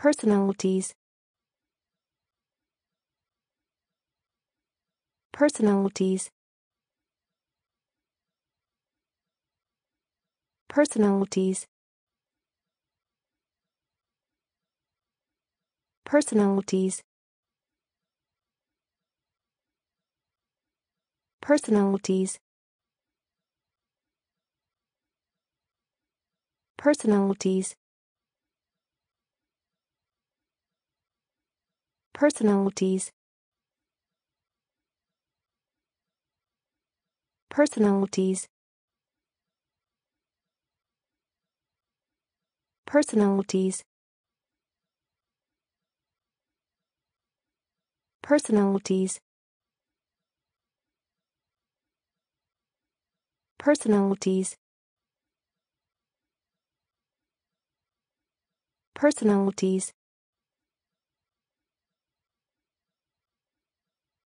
personalities personalities personalities personalities personalities personalities Personalities Personalities Personalities Personalities Personalities Personalities